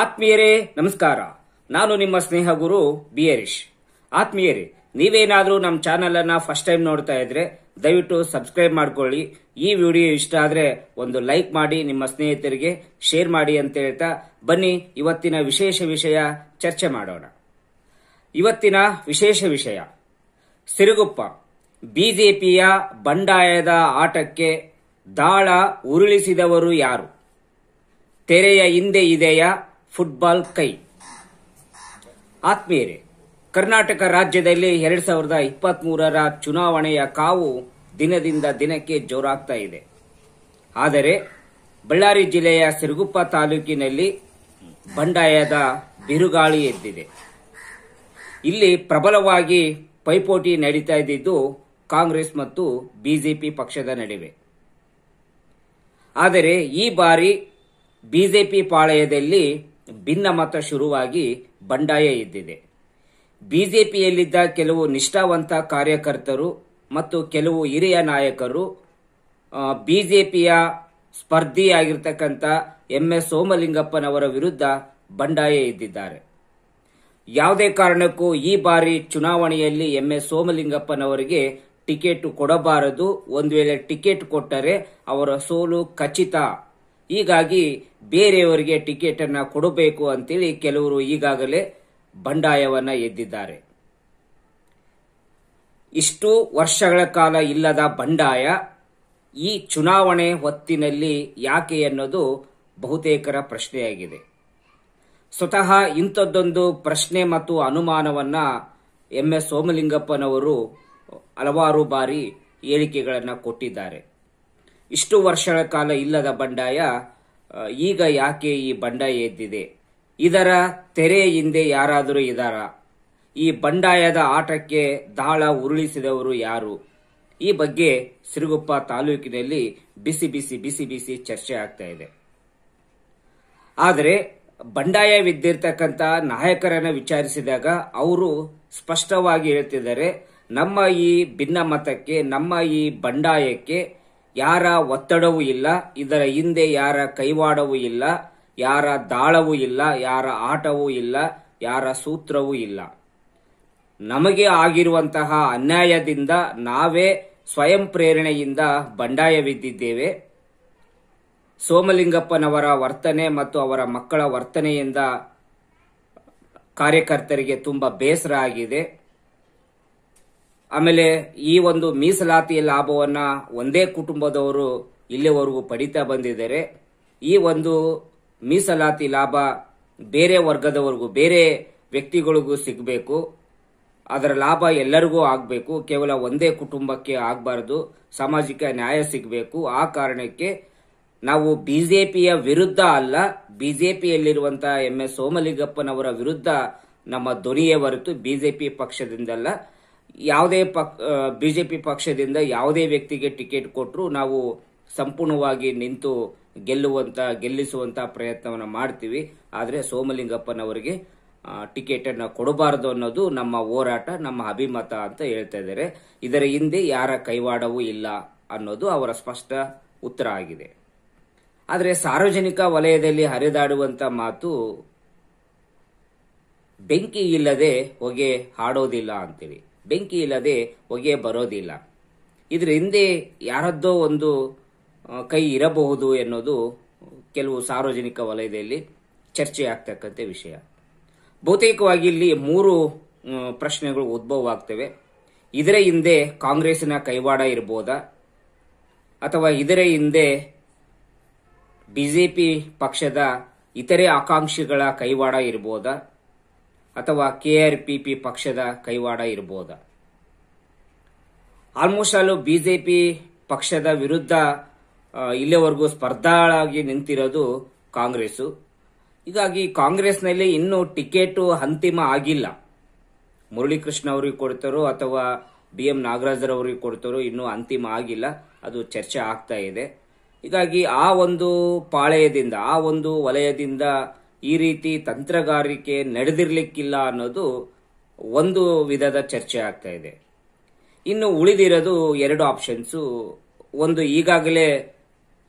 ಆತ್ಮೀಯರೇ ನಮಸ್ಕಾರ ನಾನು ನಿಮ್ಮ ಸ್ನೇಹ ಗುರು ಬಿ ಹರೀಶ್ ಆತ್ಮೀಯರೇ ನೀವೇನಾದರೂ ನಮ್ಮ ಚಾನೆಲ್ ಅನ್ನ ಫಸ್ಟ್ ಟೈಮ್ ನೋಡ್ತಾ ಇದ್ರೆ ದಯವಿಟ್ಟು ಸಬ್ಸ್ಕ್ರೈಬ್ ಮಾಡ್ಕೊಳ್ಳಿ ಈ ವಿಡಿಯೋ ಇಷ್ಟ ಆದ್ರೆ ಒಂದು ಲೈಕ್ ಮಾಡಿ ನಿಮ್ಮ ಸ್ನೇಹಿತರಿಗೆ ಶೇರ್ ಮಾಡಿ ಅಂತ ಹೇಳ್ತಾ ಬನ್ನಿ ಇವತ್ತಿನ ವಿಶೇಷ ವಿಷಯ ಚರ್ಚೆ ಮಾಡೋಣ ಇವತ್ತಿನ ವಿಶೇಷ ವಿಷಯ ಸಿರುಗುಪ್ಪ ಬಿಜೆಪಿಯ ಬಂಡಾಯದ ಆಟಕ್ಕೆ ದಾಳ ಉರುಳಿಸಿದವರು ಯಾರು ತೆರೆಯ ಹಿಂದೆ ಇದೆಯಾ ಫುಟ್ಬಾಲ್ ಕೈ ಆತ್ಮೀಯರೇ ಕರ್ನಾಟಕ ರಾಜ್ಯದಲ್ಲಿ ಎರಡ್ ಸಾವಿರದ ಇಪ್ಪತ್ತ್ ಮೂರರ ಚುನಾವಣೆಯ ಕಾವು ದಿನದಿಂದ ದಿನಕ್ಕೆ ಜೋರಾಗ್ತಾ ಇದೆ ಆದರೆ ಬಳ್ಳಾರಿ ಜಿಲ್ಲೆಯ ಸಿರುಗುಪ್ಪ ತಾಲೂಕಿನಲ್ಲಿ ಬಂಡಾಯದ ಬಿರುಗಾಳಿ ಎದ್ದಿದೆ ಇಲ್ಲಿ ಪ್ರಬಲವಾಗಿ ಪೈಪೋಟಿ ನಡೀತಾ ಇದ್ದಿದ್ದು ಕಾಂಗ್ರೆಸ್ ಮತ್ತು ಬಿಜೆಪಿ ಪಕ್ಷದ ನಡುವೆ ಆದರೆ ಈ ಬಾರಿ ಬಿಜೆಪಿ ಪಾಳಯದಲ್ಲಿ ಭಿನ್ನ ಮತ ಶುರುವಾಗಿ ಬಂಡಾಯ ಇದ್ದಿದೆ ಬಿಜೆಪಿಯಲ್ಲಿದ್ದ ಕೆಲವು ನಿಷ್ಠಾವಂತ ಕಾರ್ಯಕರ್ತರು ಮತ್ತು ಕೆಲವು ಹಿರಿಯ ನಾಯಕರು ಬಿಜೆಪಿಯ ಸ್ಪರ್ಧಿಯಾಗಿರ್ತಕ್ಕಂಥ ಎಂ ಎಸ್ ಸೋಮಲಿಂಗಪ್ಪನವರ ವಿರುದ್ಧ ಬಂಡಾಯ ಇದ್ದಿದ್ದಾರೆ ಯಾವುದೇ ಕಾರಣಕ್ಕೂ ಈ ಬಾರಿ ಚುನಾವಣೆಯಲ್ಲಿ ಎಂಎಸ್ ಎಸ್ ಸೋಮಲಿಂಗಪ್ಪನವರಿಗೆ ಟಿಕೆಟ್ ಕೊಡಬಾರದು ಒಂದು ವೇಳೆ ಟಿಕೆಟ್ ಕೊಟ್ಟರೆ ಅವರ ಸೋಲು ಖಚಿತ ಹೀಗಾಗಿ ಬೇರೆಯವರಿಗೆ ಟಿಕೆಟನ್ನು ಕೊಡಬೇಕು ಅಂತೇಳಿ ಕೆಲವರು ಈಗಾಗಲೇ ಬಂಡಾಯವನ್ನು ಎದ್ದಿದ್ದಾರೆ ಇಷ್ಟು ವರ್ಷಗಳ ಕಾಲ ಇಲ್ಲದ ಬಂಡಾಯ ಈ ಚುನಾವಣೆ ಹೊತ್ತಿನಲ್ಲಿ ಯಾಕೆ ಅನ್ನೋದು ಬಹುತೇಕರ ಪ್ರಶ್ನೆಯಾಗಿದೆ ಸ್ವತಃ ಇಂಥದ್ದೊಂದು ಪ್ರಶ್ನೆ ಮತ್ತು ಅನುಮಾನವನ್ನ ಎಂಎಸ್ ಎಸ್ ಸೋಮಲಿಂಗಪ್ಪನವರು ಹಲವಾರು ಬಾರಿ ಹೇಳಿಕೆಗಳನ್ನು ಕೊಟ್ಟಿದ್ದಾರೆ ಇಷ್ಟು ವರ್ಷಗಳ ಕಾಲ ಇಲ್ಲದ ಬಂಡಾಯ ಈಗ ಯಾಕೆ ಈ ಬಂಡಾಯ ಎದ್ದಿದೆ ಇದರ ತೆರೆ ಹಿಂದೆ ಯಾರಾದರೂ ಇದಾರ ಈ ಬಂಡಾಯದ ಆಟಕ್ಕೆ ದಾಳ ಉರುಳಿಸಿದವರು ಯಾರು ಈ ಬಗ್ಗೆ ಸಿರುಗುಪ್ಪ ತಾಲೂಕಿನಲ್ಲಿ ಬಿಸಿ ಬಿಸಿ ಬಿಸಿ ಬಿಸಿ ಚರ್ಚೆ ಆಗ್ತಾ ಇದೆ ಆದರೆ ಬಂಡಾಯವಿದ್ದಿರ್ತಕ್ಕಂಥ ನಾಯಕರನ್ನು ವಿಚಾರಿಸಿದಾಗ ಅವರು ಸ್ಪಷ್ಟವಾಗಿ ಹೇಳ್ತಿದ್ದಾರೆ ನಮ್ಮ ಈ ಭಿನ್ನಮತಕ್ಕೆ ನಮ್ಮ ಈ ಬಂಡಾಯಕ್ಕೆ ಯಾರ ಒತ್ತಡವೂ ಇಲ್ಲ ಇದರ ಹಿಂದೆ ಯಾರ ಕೈವಾಡವೂ ಇಲ್ಲ ಯಾರ ದಾಳವೂ ಇಲ್ಲ ಯಾರ ಆಟವೂ ಇಲ್ಲ ಯಾರ ಸೂತ್ರವೂ ಇಲ್ಲ ನಮಗೆ ಆಗಿರುವಂತಹ ಅನ್ಯಾಯದಿಂದ ನಾವೇ ಸ್ವಯಂ ಪ್ರೇರಣೆಯಿಂದ ಬಿದ್ದಿದ್ದೇವೆ ಸೋಮಲಿಂಗಪ್ಪನವರ ವರ್ತನೆ ಮತ್ತು ಅವರ ಮಕ್ಕಳ ವರ್ತನೆಯಿಂದ ಕಾರ್ಯಕರ್ತರಿಗೆ ತುಂಬಾ ಬೇಸರ ಆಗಿದೆ ಆಮೇಲೆ ಈ ಒಂದು ಮೀಸಲಾತಿ ಲಾಭವನ್ನ ಒಂದೇ ಕುಟುಂಬದವರು ಇಲ್ಲಿವರೆಗೂ ಪಡಿತಾ ಬಂದಿದ್ದಾರೆ ಈ ಒಂದು ಮೀಸಲಾತಿ ಲಾಭ ಬೇರೆ ವರ್ಗದವರೆಗೂ ಬೇರೆ ವ್ಯಕ್ತಿಗಳಿಗೂ ಸಿಗಬೇಕು ಅದರ ಲಾಭ ಎಲ್ಲರಿಗೂ ಆಗಬೇಕು ಕೇವಲ ಒಂದೇ ಕುಟುಂಬಕ್ಕೆ ಆಗಬಾರದು ಸಾಮಾಜಿಕ ನ್ಯಾಯ ಸಿಗಬೇಕು ಆ ಕಾರಣಕ್ಕೆ ನಾವು ಬಿಜೆಪಿಯ ವಿರುದ್ಧ ಅಲ್ಲ ಬಿಜೆಪಿಯಲ್ಲಿರುವಂತಹ ಎಂ ಎಸ್ ಸೋಮಲಿಂಗಪ್ಪನವರ ವಿರುದ್ಧ ನಮ್ಮ ಧ್ವನಿಯೇ ಹೊರತು ಬಿಜೆಪಿ ಪಕ್ಷದಿಂದಲ್ಲ ಯಾವುದೇ ಪಕ್ ಬಿಜೆಪಿ ಪಕ್ಷದಿಂದ ಯಾವುದೇ ವ್ಯಕ್ತಿಗೆ ಟಿಕೆಟ್ ಕೊಟ್ಟರು ನಾವು ಸಂಪೂರ್ಣವಾಗಿ ನಿಂತು ಗೆಲ್ಲುವಂತ ಗೆಲ್ಲಿಸುವಂತ ಪ್ರಯತ್ನವನ್ನು ಮಾಡ್ತೀವಿ ಆದರೆ ಸೋಮಲಿಂಗಪ್ಪನವರಿಗೆ ಟಿಕೆಟ್ ಅನ್ನು ಕೊಡಬಾರದು ಅನ್ನೋದು ನಮ್ಮ ಹೋರಾಟ ನಮ್ಮ ಅಭಿಮತ ಅಂತ ಹೇಳ್ತಾ ಇದ್ದಾರೆ ಇದರ ಹಿಂದೆ ಯಾರ ಕೈವಾಡವೂ ಇಲ್ಲ ಅನ್ನೋದು ಅವರ ಸ್ಪಷ್ಟ ಉತ್ತರ ಆಗಿದೆ ಆದರೆ ಸಾರ್ವಜನಿಕ ವಲಯದಲ್ಲಿ ಹರಿದಾಡುವಂತ ಮಾತು ಬೆಂಕಿ ಇಲ್ಲದೆ ಹೊಗೆ ಹಾಡೋದಿಲ್ಲ ಅಂತೇಳಿ ಬೆಂಕಿ ಇಲ್ಲದೆ ಹೊಗೆ ಬರೋದಿಲ್ಲ ಇದರ ಹಿಂದೆ ಯಾರದ್ದೋ ಒಂದು ಕೈ ಇರಬಹುದು ಎನ್ನುವುದು ಕೆಲವು ಸಾರ್ವಜನಿಕ ವಲಯದಲ್ಲಿ ಚರ್ಚೆ ಆಗ್ತಕ್ಕಂಥ ವಿಷಯ ಬಹುತೇಕವಾಗಿ ಇಲ್ಲಿ ಮೂರು ಪ್ರಶ್ನೆಗಳು ಉದ್ಭವ ಆಗ್ತವೆ ಇದರ ಹಿಂದೆ ಕಾಂಗ್ರೆಸ್ನ ಕೈವಾಡ ಇರ್ಬೋದಾ ಅಥವಾ ಇದರ ಹಿಂದೆ ಬಿಜೆಪಿ ಪಕ್ಷದ ಇತರೆ ಆಕಾಂಕ್ಷಿಗಳ ಕೈವಾಡ ಇರಬಹುದಾ ಅಥವಾ ಕೆಆರ್ ಆರ್ ಪಿ ಪಿ ಪಕ್ಷದ ಕೈವಾಡ ಇರಬಹುದು ಆಲ್ಮೋಸ್ಟ್ ಆಲು ಬಿಜೆಪಿ ಪಕ್ಷದ ವಿರುದ್ಧ ಇಲ್ಲಿಯವರೆಗೂ ಸ್ಪರ್ಧಾಳಾಗಿ ನಿಂತಿರೋದು ಕಾಂಗ್ರೆಸ್ ಹೀಗಾಗಿ ಕಾಂಗ್ರೆಸ್ನಲ್ಲಿ ಇನ್ನೂ ಟಿಕೆಟು ಅಂತಿಮ ಆಗಿಲ್ಲ ಮುರಳೀಕೃಷ್ಣ ಅವರಿಗೆ ಕೊಡ್ತಾರೋ ಅಥವಾ ಡಿ ಎಂ ನಾಗರಾಜರವರಿಗೆ ಕೊಡ್ತಾರೋ ಇನ್ನೂ ಅಂತಿಮ ಆಗಿಲ್ಲ ಅದು ಚರ್ಚೆ ಆಗ್ತಾ ಇದೆ ಹೀಗಾಗಿ ಆ ಒಂದು ಪಾಳೆಯದಿಂದ ಆ ಒಂದು ವಲಯದಿಂದ ಈ ರೀತಿ ತಂತ್ರಗಾರಿಕೆ ನಡೆದಿರಲಿಕ್ಕಿಲ್ಲ ಅನ್ನೋದು ಒಂದು ವಿಧದ ಚರ್ಚೆ ಆಗ್ತಾ ಇದೆ ಇನ್ನು ಉಳಿದಿರೋದು ಎರಡು ಆಪ್ಷನ್ಸು ಒಂದು ಈಗಾಗಲೇ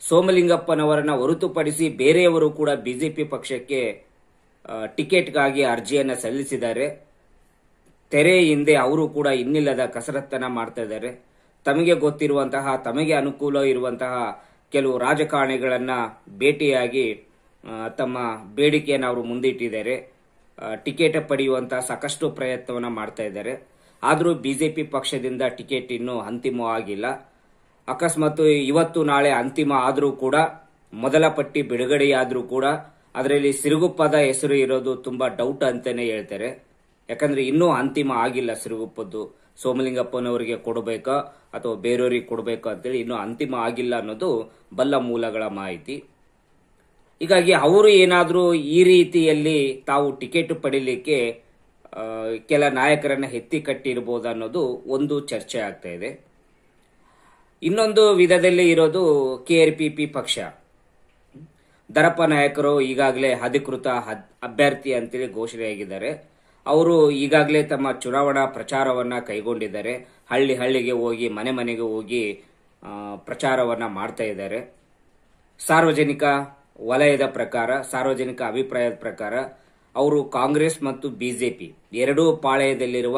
ಸೋಮಲಿಂಗಪ್ಪನವರನ್ನ ಹೊರತುಪಡಿಸಿ ಬೇರೆಯವರು ಕೂಡ ಬಿಜೆಪಿ ಪಕ್ಷಕ್ಕೆ ಟಿಕೆಟ್ಗಾಗಿ ಅರ್ಜಿಯನ್ನು ಸಲ್ಲಿಸಿದ್ದಾರೆ ತೆರೆ ಹಿಂದೆ ಅವರು ಕೂಡ ಇನ್ನಿಲ್ಲದ ಕಸರತ್ತನ್ನ ಮಾಡ್ತಾ ಇದ್ದಾರೆ ತಮಗೆ ಗೊತ್ತಿರುವಂತಹ ತಮಗೆ ಅನುಕೂಲ ಇರುವಂತಹ ಕೆಲವು ರಾಜಕಾರಣಿಗಳನ್ನ ಭೇಟಿಯಾಗಿ ತಮ್ಮ ಬೇಡಿಕೆಯನ್ನು ಅವರು ಮುಂದಿಟ್ಟಿದ್ದಾರೆ ಟಿಕೆಟ್ ಪಡೆಯುವಂತಹ ಸಾಕಷ್ಟು ಪ್ರಯತ್ನವನ್ನು ಮಾಡ್ತಾ ಇದ್ದಾರೆ ಆದರೂ ಬಿಜೆಪಿ ಪಕ್ಷದಿಂದ ಟಿಕೆಟ್ ಇನ್ನೂ ಅಂತಿಮವಾಗಿಲ್ಲ ಅಕಸ್ಮಾತ್ ಇವತ್ತು ನಾಳೆ ಅಂತಿಮ ಆದರೂ ಕೂಡ ಮೊದಲ ಪಟ್ಟಿ ಬಿಡುಗಡೆಯಾದರೂ ಕೂಡ ಅದರಲ್ಲಿ ಸಿರುಗುಪ್ಪದ ಹೆಸರು ಇರೋದು ತುಂಬಾ ಡೌಟ್ ಅಂತಲೇ ಹೇಳ್ತಾರೆ ಯಾಕಂದ್ರೆ ಇನ್ನೂ ಅಂತಿಮ ಆಗಿಲ್ಲ ಸಿರುಗುಪ್ಪದ್ದು ಸೋಮಲಿಂಗಪ್ಪನವರಿಗೆ ಕೊಡಬೇಕಾ ಅಥವಾ ಬೇರೆಯವರಿಗೆ ಕೊಡಬೇಕಾ ಅಂತೇಳಿ ಇನ್ನೂ ಅಂತಿಮ ಆಗಿಲ್ಲ ಅನ್ನೋದು ಬಲ್ಲ ಮೂಲಗಳ ಮಾಹಿತಿ ಹೀಗಾಗಿ ಅವರು ಏನಾದರೂ ಈ ರೀತಿಯಲ್ಲಿ ತಾವು ಟಿಕೆಟ್ ಪಡೀಲಿಕ್ಕೆ ಕೆಲ ನಾಯಕರನ್ನು ಎತ್ತಿ ಕಟ್ಟಿರ್ಬೋದು ಅನ್ನೋದು ಒಂದು ಚರ್ಚೆ ಆಗ್ತಾ ಇದೆ ಇನ್ನೊಂದು ವಿಧದಲ್ಲಿ ಇರೋದು ಕೆ ಆರ್ ಪಿ ಪಿ ಪಕ್ಷ ದರಪ್ಪ ನಾಯಕರು ಈಗಾಗಲೇ ಅಧಿಕೃತ ಅಭ್ಯರ್ಥಿ ಅಂತೇಳಿ ಘೋಷಣೆಯಾಗಿದ್ದಾರೆ ಅವರು ಈಗಾಗಲೇ ತಮ್ಮ ಚುನಾವಣಾ ಪ್ರಚಾರವನ್ನು ಕೈಗೊಂಡಿದ್ದಾರೆ ಹಳ್ಳಿ ಹಳ್ಳಿಗೆ ಹೋಗಿ ಮನೆ ಮನೆಗೆ ಹೋಗಿ ಪ್ರಚಾರವನ್ನು ಮಾಡ್ತಾ ಇದ್ದಾರೆ ಸಾರ್ವಜನಿಕ ವಲಯದ ಪ್ರಕಾರ ಸಾರ್ವಜನಿಕ ಅಭಿಪ್ರಾಯದ ಪ್ರಕಾರ ಅವರು ಕಾಂಗ್ರೆಸ್ ಮತ್ತು ಬಿಜೆಪಿ ಎರಡೂ ಪಾಳಯದಲ್ಲಿರುವ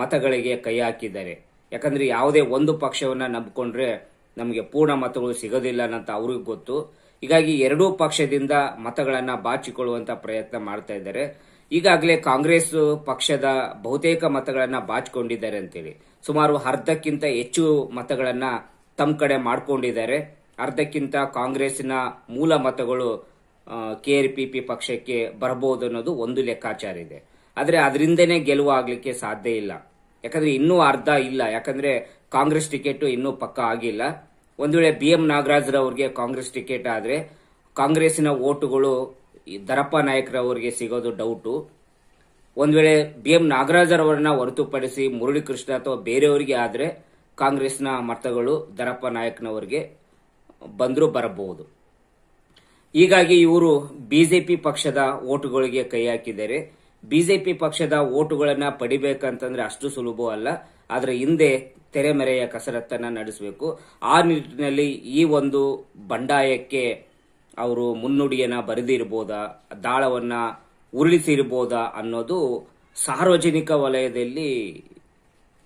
ಮತಗಳಿಗೆ ಕೈ ಹಾಕಿದ್ದಾರೆ ಯಾಕಂದ್ರೆ ಯಾವುದೇ ಒಂದು ಪಕ್ಷವನ್ನ ನಂಬಿಕೊಂಡ್ರೆ ನಮಗೆ ಪೂರ್ಣ ಮತಗಳು ಸಿಗೋದಿಲ್ಲ ಅಂತ ಅವ್ರಿಗೂ ಗೊತ್ತು ಹೀಗಾಗಿ ಎರಡೂ ಪಕ್ಷದಿಂದ ಮತಗಳನ್ನು ಬಾಚಿಕೊಳ್ಳುವಂತ ಪ್ರಯತ್ನ ಮಾಡ್ತಾ ಇದ್ದಾರೆ ಈಗಾಗಲೇ ಕಾಂಗ್ರೆಸ್ ಪಕ್ಷದ ಬಹುತೇಕ ಮತಗಳನ್ನು ಬಾಚಿಕೊಂಡಿದ್ದಾರೆ ಅಂತೇಳಿ ಸುಮಾರು ಅರ್ಧಕ್ಕಿಂತ ಹೆಚ್ಚು ಮತಗಳನ್ನು ತಮ್ಮ ಕಡೆ ಮಾಡಿಕೊಂಡಿದ್ದಾರೆ ಅರ್ಧಕ್ಕಿಂತ ಕಾಂಗ್ರೆಸ್ನ ಮೂಲ ಮತಗಳು ಕೆಆರ್ಪಿಪಿ ಪಕ್ಷಕ್ಕೆ ಬರಬಹುದು ಅನ್ನೋದು ಒಂದು ಲೆಕ್ಕಾಚಾರ ಇದೆ ಆದರೆ ಅದರಿಂದನೇ ಗೆಲುವು ಆಗಲಿಕ್ಕೆ ಸಾಧ್ಯ ಇಲ್ಲ ಯಾಕಂದ್ರೆ ಇನ್ನೂ ಅರ್ಧ ಇಲ್ಲ ಯಾಕಂದ್ರೆ ಕಾಂಗ್ರೆಸ್ ಟಿಕೆಟ್ ಇನ್ನೂ ಪಕ್ಕ ಆಗಿಲ್ಲ ಒಂದು ವೇಳೆ ಬಿ ಎಂ ನಾಗರಾಜ್ರವ್ರಿಗೆ ಕಾಂಗ್ರೆಸ್ ಟಿಕೆಟ್ ಆದರೆ ಕಾಂಗ್ರೆಸ್ನ ಓಟುಗಳು ದರಪ್ಪ ನಾಯಕರವ್ರಿಗೆ ಸಿಗೋದು ಡೌಟು ಒಂದು ವೇಳೆ ಬಿ ಎಂ ನಾಗರಾಜರವರನ್ನ ಹೊರತುಪಡಿಸಿ ಮುರಳೀಕೃಷ್ಣ ಅಥವಾ ಬೇರೆಯವರಿಗೆ ಆದರೆ ಕಾಂಗ್ರೆಸ್ನ ಮತಗಳು ದರಪ್ಪ ನಾಯಕನವರಿಗೆ ಬಂದರೂ ಬರಬಹುದು ಹೀಗಾಗಿ ಇವರು ಬಿಜೆಪಿ ಪಕ್ಷದ ಓಟುಗಳಿಗೆ ಕೈ ಹಾಕಿದ್ದಾರೆ ಬಿಜೆಪಿ ಪಕ್ಷದ ಓಟುಗಳನ್ನ ಪಡಿಬೇಕಂತಂದ್ರೆ ಅಷ್ಟು ಸುಲಭ ಅಲ್ಲ ಆದ್ರೆ ಹಿಂದೆ ತೆರೆಮರೆಯ ಕಸರತ್ತನ್ನ ನಡೆಸಬೇಕು ಆ ನಿಟ್ಟಿನಲ್ಲಿ ಈ ಒಂದು ಬಂಡಾಯಕ್ಕೆ ಅವರು ಮುನ್ನುಡಿಯನ್ನ ಬರೆದಿರ್ಬೋದಾ ದಾಳವನ್ನ ಉರುಳಿಸಿರ್ಬೋದಾ ಅನ್ನೋದು ಸಾರ್ವಜನಿಕ ವಲಯದಲ್ಲಿ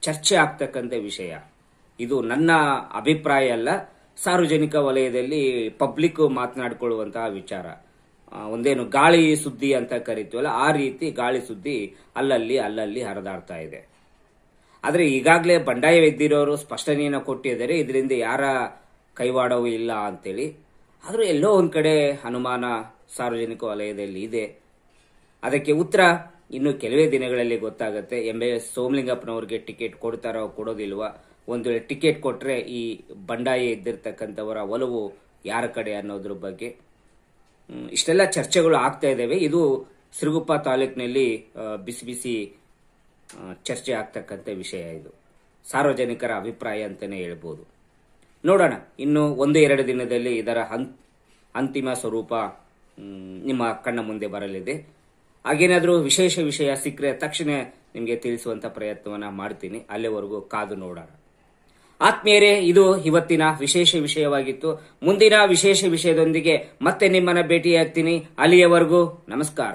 ಚರ್ಚೆ ಆಗ್ತಕ್ಕಂಥ ವಿಷಯ ಇದು ನನ್ನ ಅಭಿಪ್ರಾಯ ಅಲ್ಲ ಸಾರ್ವಜನಿಕ ವಲಯದಲ್ಲಿ ಪಬ್ಲಿಕ್ ಮಾತನಾಡಿಕೊಳ್ಳುವಂತಹ ವಿಚಾರ ಒಂದೇನು ಗಾಳಿ ಸುದ್ದಿ ಅಂತ ಕರಿತೀವಲ್ಲ ಆ ರೀತಿ ಗಾಳಿ ಸುದ್ದಿ ಅಲ್ಲಲ್ಲಿ ಅಲ್ಲಲ್ಲಿ ಹರಿದಾಡ್ತಾ ಇದೆ ಆದರೆ ಈಗಾಗಲೇ ಬಂಡಾಯ ಎದ್ದಿರೋರು ಸ್ಪಷ್ಟನೆಯನ್ನು ಕೊಟ್ಟಿದ್ದಾರೆ ಇದರಿಂದ ಯಾರ ಕೈವಾಡವೂ ಇಲ್ಲ ಅಂತೇಳಿ ಆದರೂ ಎಲ್ಲೋ ಒಂದು ಕಡೆ ಅನುಮಾನ ಸಾರ್ವಜನಿಕ ವಲಯದಲ್ಲಿ ಇದೆ ಅದಕ್ಕೆ ಉತ್ತರ ಇನ್ನು ಕೆಲವೇ ದಿನಗಳಲ್ಲಿ ಗೊತ್ತಾಗುತ್ತೆ ಎಂ ಎ ಸೋಮಲಿಂಗಪ್ಪನವ್ರಿಗೆ ಟಿಕೆಟ್ ಕೊಡ್ತಾರೋ ಕೊಡೋದಿಲ್ವಾ ಒಂದು ವೇಳೆ ಟಿಕೆಟ್ ಕೊಟ್ಟರೆ ಈ ಬಂಡಾಯ ಎದ್ದಿರತಕ್ಕಂಥವರ ಒಲವು ಯಾರ ಕಡೆ ಅನ್ನೋದ್ರ ಬಗ್ಗೆ ಇಷ್ಟೆಲ್ಲ ಚರ್ಚೆಗಳು ಆಗ್ತಾ ಇದ್ದಾವೆ ಇದು ಸಿರುಗುಪ್ಪ ತಾಲೂಕಿನಲ್ಲಿ ಬಿಸಿ ಬಿಸಿ ಚರ್ಚೆ ಆಗ್ತಕ್ಕಂಥ ವಿಷಯ ಇದು ಸಾರ್ವಜನಿಕರ ಅಭಿಪ್ರಾಯ ಅಂತಲೇ ಹೇಳ್ಬೋದು ನೋಡೋಣ ಇನ್ನು ಒಂದು ಎರಡು ದಿನದಲ್ಲಿ ಇದರ ಅಂತಿಮ ಸ್ವರೂಪ ನಿಮ್ಮ ಕಣ್ಣ ಮುಂದೆ ಬರಲಿದೆ ಹಾಗೇನಾದರೂ ವಿಶೇಷ ವಿಷಯ ಸಿಕ್ಕರೆ ತಕ್ಷಣ ನಿಮಗೆ ತಿಳಿಸುವಂಥ ಪ್ರಯತ್ನವನ್ನು ಮಾಡ್ತೀನಿ ಅಲ್ಲಿವರೆಗೂ ಕಾದು ನೋಡೋಣ ಆತ್ಮೀಯರೇ ಇದು ಇವತ್ತಿನ ವಿಶೇಷ ವಿಷಯವಾಗಿತ್ತು ಮುಂದಿನ ವಿಶೇಷ ವಿಷಯದೊಂದಿಗೆ ಮತ್ತೆ ನಿಮ್ಮನ್ನ ಭೇಟಿಯಾಗ್ತೀನಿ ಅಲ್ಲಿಯವರೆಗೂ ನಮಸ್ಕಾರ